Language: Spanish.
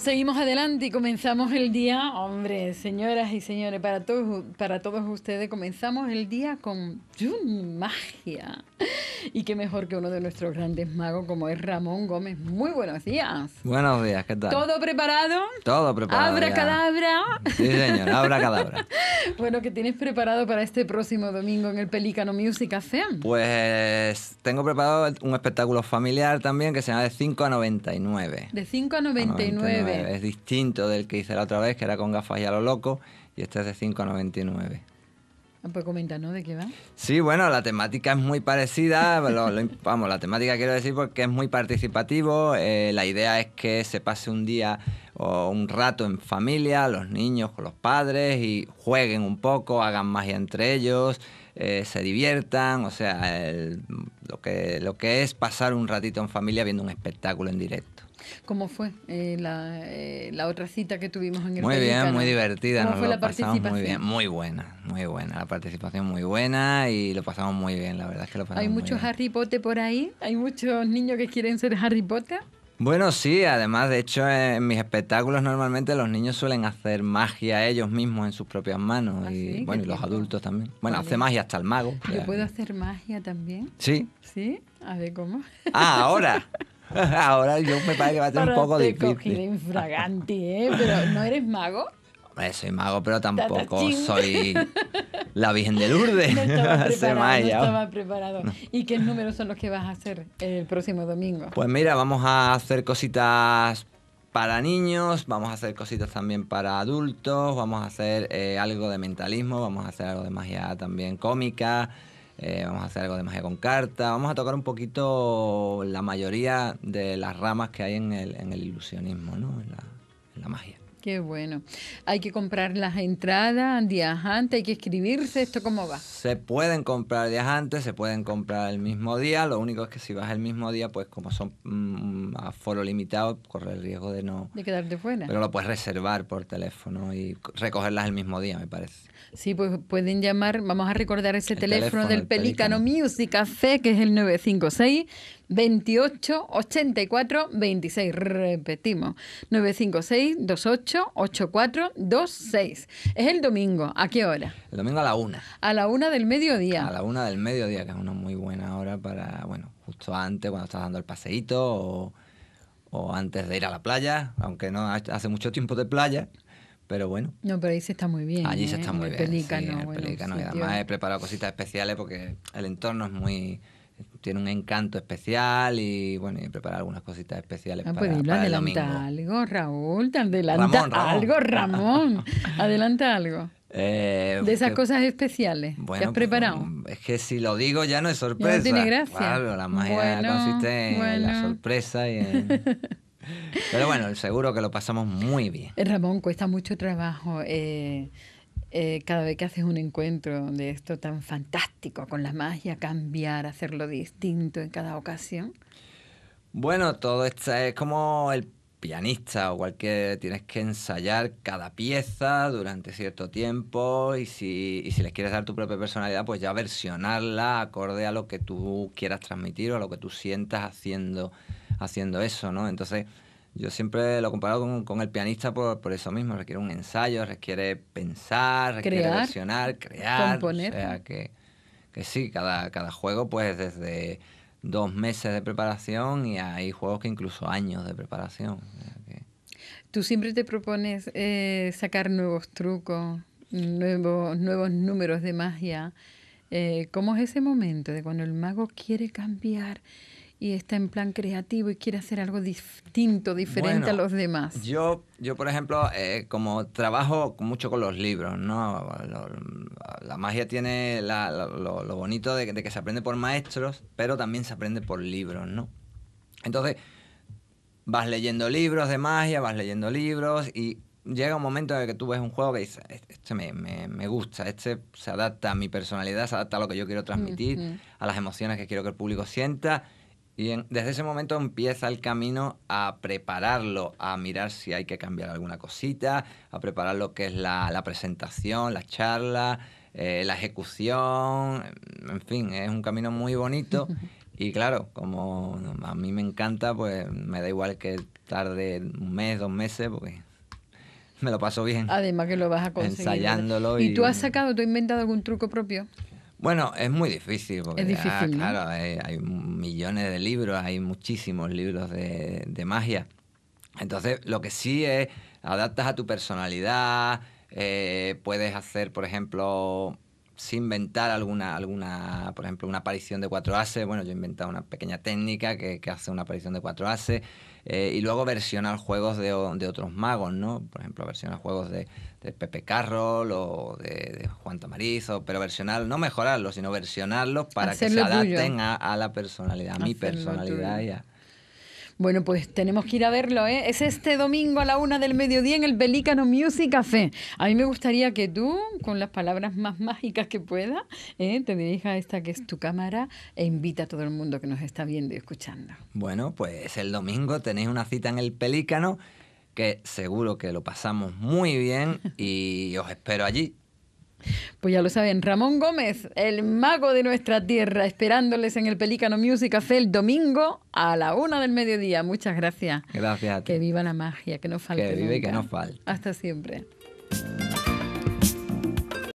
Seguimos adelante y comenzamos el día, hombre, señoras y señores, para todos, para todos ustedes, comenzamos el día con Magia. Y qué mejor que uno de nuestros grandes magos como es Ramón Gómez. Muy buenos días. Buenos días, ¿qué tal? ¿Todo preparado? Todo preparado. ¿Abra cadabra? Sí, señor, abra cadabra. bueno, ¿qué tienes preparado para este próximo domingo en el Pelícano Music Café? Pues tengo preparado un espectáculo familiar también que se llama De 5 a 99. De 5 A 99. Eh, es distinto del que hice la otra vez, que era con gafas y a lo loco, y este es de 5,99. Ah, pues ¿no?, de qué va. Sí, bueno, la temática es muy parecida. vamos, la temática quiero decir porque es muy participativo. Eh, la idea es que se pase un día o un rato en familia, los niños con los padres y jueguen un poco, hagan magia entre ellos, eh, se diviertan. O sea, lo, que, lo que es pasar un ratito en familia viendo un espectáculo en directo. ¿Cómo fue eh, eh, la, otra cita que tuvimos en el Muy bien, muy divertida. ¿Cómo fue la participación? Muy bien, muy buena, muy buena. La participación muy buena y lo pasamos muy bien, la verdad es que lo pasamos ¿Hay muchos Harry Potter por ahí? ¿Hay muchos niños que quieren ser Harry Potter? Bueno, sí, además, de hecho, en mis espectáculos normalmente los niños suelen hacer magia ellos mismos en sus propias manos. Ah, y bueno, los adultos también. Bueno, hace magia hasta el mago. ¿Yo puedo hacer magia también? Sí. ¿Sí? A ver cómo. Ah, ahora. Ahora yo me parece que va a ser un poco te difícil. infraganti, ¿eh? Pero ¿no eres mago? Hombre, soy mago, pero tampoco soy la Virgen de Lourdes. No estaba preparado, no estaba preparado. ¿Y qué números son los que vas a hacer el próximo domingo? Pues mira, vamos a hacer cositas para niños, vamos a hacer cositas también para adultos, vamos a hacer eh, algo de mentalismo, vamos a hacer algo de magia también cómica. Eh, vamos a hacer algo de magia con carta, vamos a tocar un poquito la mayoría de las ramas que hay en el, ilusionismo, ¿no? en la magia. Qué bueno. Hay que comprar las entradas días antes, hay que escribirse, ¿esto cómo va? Se pueden comprar días antes, se pueden comprar el mismo día, lo único es que si vas el mismo día, pues como son mm, a foro limitado, corre el riesgo de no... De quedarte fuera. Pero lo puedes reservar por teléfono y recogerlas el mismo día, me parece. Sí, pues pueden llamar, vamos a recordar ese teléfono, del Pelícano, Music Café, que es el 956. 28 84 26. Repetimos, 956 28 84 26. Es el domingo, ¿a qué hora? El domingo a la una. A la una del mediodía. A la una del mediodía, que es una muy buena hora para, bueno, justo antes, cuando estás dando el paseíto o, antes de ir a la playa, aunque no hace mucho tiempo de playa pero bueno. No, pero ahí se está muy bien. Allí se ¿eh? está muy bien. El pelícano, el pelícano. y además he preparado cositas especiales porque el entorno es muy tiene un encanto especial y bueno, preparar algunas cositas especiales ah, pues para, el domingo. Adelanta algo, Raúl, adelanta algo, Ramón, adelanta algo. de esas cosas especiales que has pues, preparado. Mm, es que si lo digo ya no es sorpresa. no tiene gracia. la magia consiste en la sorpresa Pero bueno, seguro que lo pasamos muy bien. Eh, Ramón, cuesta mucho trabajo. Eh, eh, cada vez que haces un encuentro de esto tan fantástico con la magia, cambiar, hacerlo distinto en cada ocasión? Bueno, todo esto es como el pianista o cualquier tienes que ensayar cada pieza durante cierto tiempo y si, y si, les quieres dar tu propia personalidad pues ya versionarla acorde a lo que tú quieras transmitir o a lo que tú sientas haciendo haciendo eso no entonces yo siempre lo comparo con, con el pianista por, eso mismo. Requiere un ensayo, requiere pensar, requiere crear, crear. Componer. O sea, que, que sí, cada, cada juego, pues desde dos meses de preparación y hay juegos que incluso años de preparación. Tú siempre te propones eh, sacar nuevos trucos, nuevos, nuevos números de magia. Eh, ¿Cómo es ese momento de cuando el mago quiere cambiar? y está en plan creativo y quiere hacer algo distinto, diferente a los demás? Yo, yo por ejemplo, eh, como trabajo mucho con los libros, ¿no? la magia tiene lo, bonito de, que se aprende por maestros, pero también se aprende por libros, ¿no? Entonces, vas leyendo libros de magia, vas leyendo libros y llega un momento en el que tú ves un juego que dices, este, este me, me, me gusta, este se adapta a mi personalidad, se adapta a lo que yo quiero transmitir, a las emociones que quiero que el público sienta y desde ese momento empieza el camino a prepararlo, a mirar si hay que cambiar alguna cosita, a preparar lo que es la, la presentación, la charla, eh, la ejecución, en fin, es un camino muy bonito. Y claro, como a mí me encanta, pues me da igual que tarde un mes, dos meses, porque me lo paso bien. Además que lo vas a conseguir. Ensayándolo. ¿Y, y tú has sacado, tú has inventado algún truco propio? Bueno, es muy difícil, porque ah, claro, eh, hay, millones de libros, hay muchísimos libros de, magia. Entonces, lo que sí es, adaptas a tu personalidad, eh, puedes hacer, por ejemplo, sin inventar alguna, alguna, por ejemplo, una aparición de cuatro ases. Bueno, yo he inventado una pequeña técnica que, hace una aparición de cuatro ases. Eh, y luego versionar juegos de, de, otros magos, ¿no? Por ejemplo, versionar juegos de, Pepe Carroll o de, de, Juan Tamarizo, pero versionar, no mejorarlos, sino versionarlos para que se adapten a, a, la personalidad, a mi personalidad y bueno, pues tenemos que ir a verlo, ¿eh? Es este domingo a la una del mediodía en el Pelícano Music Café. A mí me gustaría que tú, con las palabras más mágicas que pueda, ¿eh? te dirijas a esta que es tu cámara e invita a todo el mundo que nos está viendo y escuchando. Bueno, pues el domingo tenéis una cita en el Pelícano que seguro que lo pasamos muy bien y os espero allí. Pues ya lo saben, Ramón Gómez, el mago de nuestra tierra, esperándoles en el Pelícano Music Café el domingo a la una del mediodía. Muchas gracias. Gracias. A ti. Que viva la magia, que no falte. Que vive y que no falte. Hasta siempre.